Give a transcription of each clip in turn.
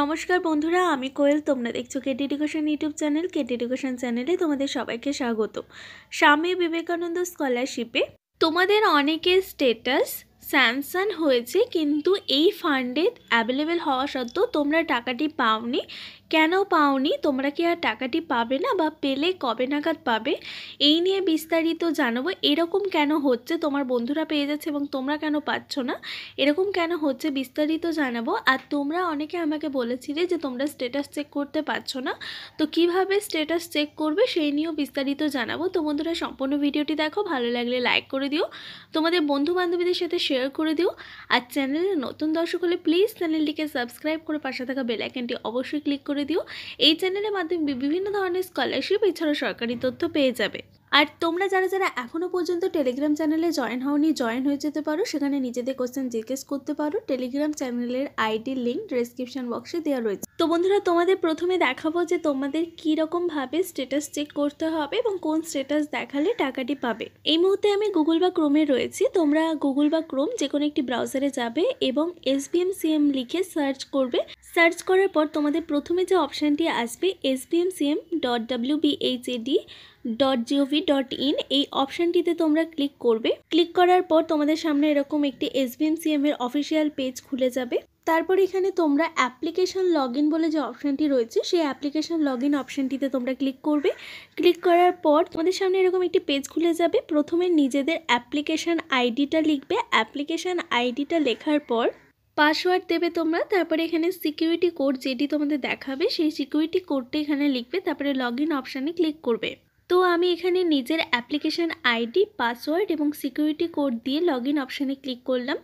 নমস্কার বন্ধুরা আমি কোয়েল তোমরা দেখছো KT education YouTube channel KT education চ্যানেলে তোমাদের সবাইকে স্বাগত স্বামী বিবেকানন্দ স্কলারশিপে তোমাদের অনেকের স্টেটাস স্যামসান হয়েছে কিন্তু এই ফান্ডে অ্যাভেলেবেল হওয়া সত্ত্বেও তোমরা টাকাটি পাওনি কেন পাওনি তোমরা কি আর টাকাটি পাবে না বা পেলে কবে নাগাদ পাবে এই নিয়ে বিস্তারিত জানাবো এরকম কেন হচ্ছে তোমার বন্ধুরা পেয়ে যাচ্ছে এবং তোমরা কেন পাচ্ছ না এরকম কেন হচ্ছে বিস্তারিত জানাবো আর তোমরা অনেকে আমাকে বলেছিলে যে তোমরা স্টেটাস চেক করতে পারছো না তো কিভাবে স্টেটাস চেক করবে সেই নিয়েও বিস্তারিত জানাবো তো বন্ধুরা সম্পূর্ণ ভিডিওটি দেখো ভালো লাগলে লাইক করে দিও তোমাদের বন্ধু বান্ধবীদের সাথে শেয়ার করে দিও আর চ্যানেলে নতুন দর্শক হলে প্লিজ চ্যানেলটিকে সাবস্ক্রাইব করে পাশে থাকা বেলাইকনটি অবশ্যই ক্লিক করে করে দিও এই চ্যানেলের মাধ্যমে বিভিন্ন ধরনের স্কলারশিপ এছাড়াও সরকারি তথ্য পেয়ে যাবে আর তোমরা যারা যারা এখনও পর্যন্ত টেলিগ্রাম চ্যানেলে জয়েন হওনি জয়েন হয়ে যেতে পারো সেখানে নিজেদের কোশ্চেন জিজ্ঞেস করতে পারো টেলিগ্রাম চ্যানেলের আইডি লিঙ্ক ডিসক্রিপশান বক্সে দেওয়া রয়েছে তো বন্ধুরা তোমাদের প্রথমে দেখাবো যে তোমাদের কীরকমভাবে স্টেটাস চেক করতে হবে এবং কোন স্টেটাস দেখালে টাকাটি পাবে এই মুহূর্তে আমি গুগল বা ক্রোমে রয়েছি তোমরা গুগল বা ক্রোম যে কোনো একটি ব্রাউজারে যাবে এবং এসবিএম সিএম লিখে সার্চ করবে সার্চ করার পর তোমাদের প্রথমে যে অপশানটি আসবে S SBM CM dot WBHAD dot gov dot in এই অপশানটিতে তোমরা ক্লিক করবে ক্লিক করার পর তোমাদের সামনে এরকম একটি এসবিএমসিএম এর অফিসিয়াল পেজ খুলে যাবে তারপর এখানে তোমরা অ্যাপ্লিকেশন লগ বলে যে অপশানটি রয়েছে সেই অ্যাপ্লিকেশন লগ ইন অপশানটিতে তোমরা ক্লিক করবে ক্লিক করার পর তোমাদের সামনে এরকম একটি পেজ খুলে যাবে প্রথমে নিজেদের অ্যাপ্লিকেশান আইডিটা লিখবে অ্যাপ্লিকেশান আইডিটা লেখার পর পাসওয়ার্ড দেবে তোমরা তারপরে এখানে সিকিউরিটি কোড যেটি তোমাদের দেখাবে সেই সিকিউরিটি কোডটা এখানে লিখবে তারপরে লগ ইন অপশানে ক্লিক করবে তো আমি এখানে নিজের অ্যাপ্লিকেশান আইডি পাসওয়ার্ড এবং সিকিউরিটি কোড দিয়ে লগ ইন অপশানে ক্লিক করলাম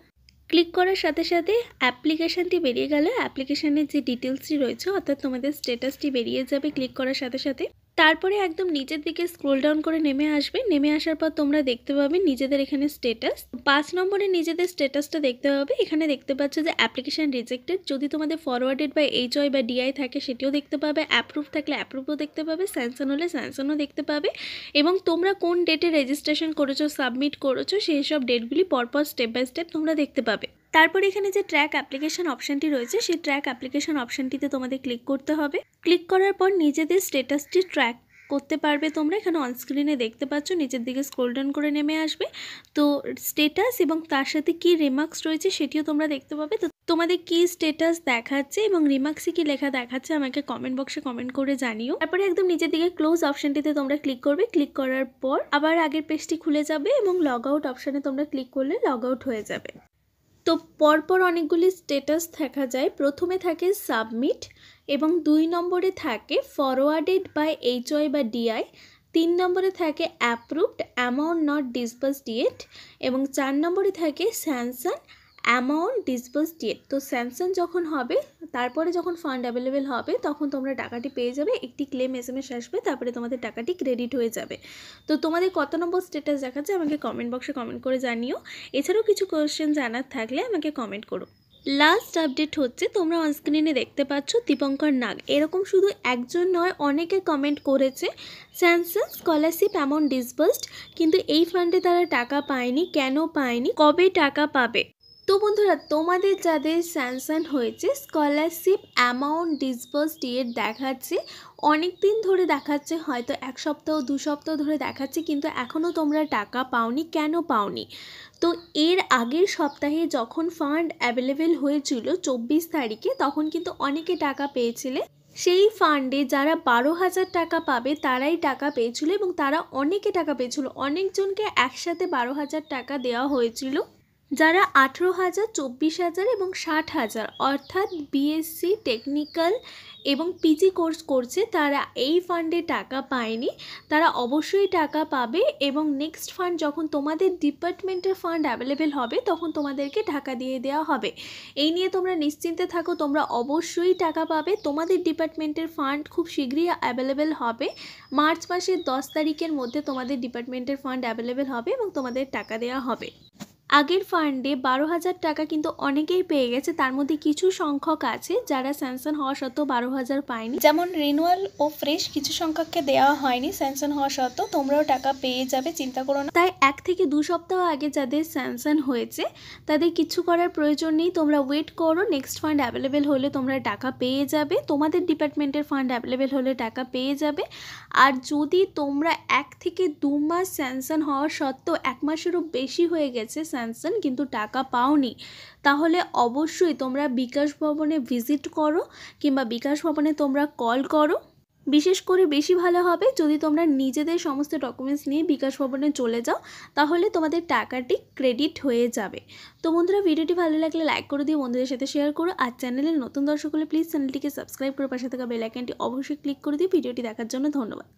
ক্লিক করার সাথে সাথে অ্যাপ্লিকেশানটি বেরিয়ে গেলে অ্যাপ্লিকেশানের যে ডিটেলসটি রয়েছে অর্থাৎ তোমাদের স্ট্যাটাসটি বেরিয়ে যাবে ক্লিক করার সাথে সাথে তারপরে একদম নিচের দিকে স্ক্রোল ডাউন করে নেমে আসবে নেমে আসার পর তোমরা দেখতে পাবে নিজেদের এখানে স্টেটাস পাঁচ নম্বরে নিজেদের স্টেটাসটা দেখতে পাবে এখানে দেখতে পাচ্ছ যে অ্যাপ্লিকেশান রিজেক্টেড যদি তোমাদের ফরওয়ার্ডেড বা এইচ বা ডিআই থাকে সেটিও দেখতে পাবে অ্যাপ্রুভ থাকলে অ্যাপ্রুভও দেখতে পাবে স্যানসন হলে স্যানসনও দেখতে পাবে এবং তোমরা কোন ডেটে রেজিস্ট্রেশন করেছো সাবমিট করেছো সেই সব ডেটগুলি পরপর স্টেপ বাই স্টেপ তোমরা দেখতে পাবে তারপর এখানে যে ট্র্যাক অ্যাপ্লিকেশন অপশানটি রয়েছে সেই ট্র্যাক অ্যাপ্লিকেশন অপশানটিতে তোমাদের ক্লিক করতে হবে ক্লিক করার পর নিজেদের স্টেটাসটি ট্র্যাক করতে পারবে তোমরা এখানে অনস্ক্রিনে দেখতে পাচ্ছ নিচের দিকে স্ক্রোল ডাউন করে নেমে আসবে তো স্টেটাস এবং তার সাথে কি রিমার্কস রয়েছে সেটিও তোমরা দেখতে পাবে তো তোমাদের কি স্টেটাস দেখাচ্ছে এবং রিমার্কসে কি লেখা দেখাচ্ছে আমাকে কমেন্ট বক্সে কমেন্ট করে জানিও তারপরে একদম নিচের দিকে ক্লোজ অপশানটিতে তোমরা ক্লিক করবে ক্লিক করার পর আবার আগের পেজটি খুলে যাবে এবং লগ আউট অপশানে তোমরা ক্লিক করলে লগ আউট হয়ে যাবে তো পরপর অনেকগুলি স্টেটাস দেখা যায় প্রথমে থাকে সাবমিট এবং দুই নম্বরে থাকে ফরওয়ার্ডেড বাই এইচ ওয়াই বা ডিআই তিন নম্বরে থাকে approved amount not disbursed date এবং চার নম্বরে থাকে স্যানসান অ্যামাউন্ট ডিসবার্স ডেট তো স্যামসাং যখন হবে তারপরে যখন ফান্ড অ্যাভেলেবেল হবে তখন তোমরা টাকাটি পেয়ে যাবে একটি ক্লেম এস এম এস আসবে তারপরে তোমাদের টাকাটি ক্রেডিট হয়ে যাবে তো তোমাদের কত নম্বর স্টেটাস দেখাচ্ছে আমাকে কমেন্ট বক্সে কমেন্ট করে জানিও এছাড়াও কিছু কোয়েশ্চেন জানার থাকলে আমাকে কমেন্ট করো লাস্ট আপডেট হচ্ছে তোমরা অনস্ক্রিনে দেখতে পাচ্ছ দীপঙ্কর নাগ এরকম শুধু একজন নয় অনেকে কমেন্ট করেছে স্যামসাং স্কলারশিপ অ্যামাউন্ট ডিসবার্সড কিন্তু এই ফান্ডে তারা টাকা পায়নি কেন পায়নি কবে টাকা পাবে তো বন্ধুরা তোমাদের যাদের স্যাংশন হয়েছে স্কলারশিপ অ্যামাউন্ট ডিসবার্স ডিয়েট দেখাচ্ছে অনেক দিন ধরে দেখাচ্ছে হয়তো এক সপ্তাহ দু সপ্তাহ ধরে দেখাচ্ছে কিন্তু এখনও তোমরা টাকা পাওনি কেন পাওনি তো এর আগের সপ্তাহে যখন ফান্ড অ্যাভেলেবেল হয়েছিল চব্বিশ তারিখে তখন কিন্তু অনেকে টাকা পেয়েছিলে সেই ফান্ডে যারা বারো হাজার টাকা পাবে তারাই টাকা পেয়েছিল এবং তারা অনেকে টাকা পেয়েছিল অনেকজনকে একসাথে বারো হাজার টাকা দেওয়া হয়েছিল যারা আঠেরো হাজার চব্বিশ হাজার এবং ষাট হাজার অর্থাৎ বিএসসি টেকনিক্যাল এবং পিজি কোর্স করছে তারা এই ফান্ডে টাকা পায়নি তারা অবশ্যই টাকা পাবে এবং নেক্সট ফান্ড যখন তোমাদের ডিপার্টমেন্টের ফান্ড অ্যাভেলেবেল হবে তখন তোমাদেরকে টাকা দিয়ে দেওয়া হবে এই নিয়ে তোমরা নিশ্চিন্তে থাকো তোমরা অবশ্যই টাকা পাবে তোমাদের ডিপার্টমেন্টের ফান্ড খুব শীঘ্রই অ্যাভেলেবেল হবে মার্চ মাসের দশ তারিখের মধ্যে তোমাদের ডিপার্টমেন্টের ফান্ড অ্যাভেলেবেল হবে এবং তোমাদের টাকা দেওয়া হবে আগের ফান্ডে বারো হাজার টাকা কিন্তু অনেকেই পেয়ে গেছে তার মধ্যে কিছু সংখ্যক আছে যারা স্যামসান হওয়া সত্ত্বেও বারো হাজার পায়নি যেমন রিনুয়াল ও ফ্রেশ কিছু সংখ্যককে দেওয়া হয়নি স্যামসান হওয়া সত্ত্বেও তোমরাও টাকা পেয়ে যাবে চিন্তা করো না তাই এক থেকে দু সপ্তাহ আগে যাদের স্যামসান হয়েছে তাদের কিছু করার প্রয়োজন নেই তোমরা ওয়েট করো নেক্সট ফান্ড অ্যাভেলেবেল হলে তোমরা টাকা পেয়ে যাবে তোমাদের ডিপার্টমেন্টের ফান্ড অ্যাভেলেবেল হলে টাকা পেয়ে যাবে আর যদি তোমরা এক থেকে দু মাস স্যামসান হওয়া সত্ত্বেও এক মাসেরও বেশি হয়ে গেছে স্যাংশন কিন্তু টাকা পাওনি তাহলে অবশ্যই তোমরা বিকাশ ভবনে ভিজিট করো কিংবা বিকাশ ভবনে তোমরা কল করো বিশেষ করে বেশি ভালো হবে যদি তোমরা নিজেদের সমস্ত ডকুমেন্টস নিয়ে বিকাশ ভবনে চলে যাও তাহলে তোমাদের টাকাটি ক্রেডিট হয়ে যাবে তো বন্ধুরা ভিডিওটি ভালো লাগলে লাইক করে দিয়ে বন্ধুদের সাথে শেয়ার করো আর চ্যানেলের নতুন দর্শক হলে প্লিজ চ্যানেলটিকে সাবস্ক্রাইব করে পাশে থাকা বেলাইকানটি অবশ্যই ক্লিক করে দিয়ে ভিডিওটি দেখার জন্য ধন্যবাদ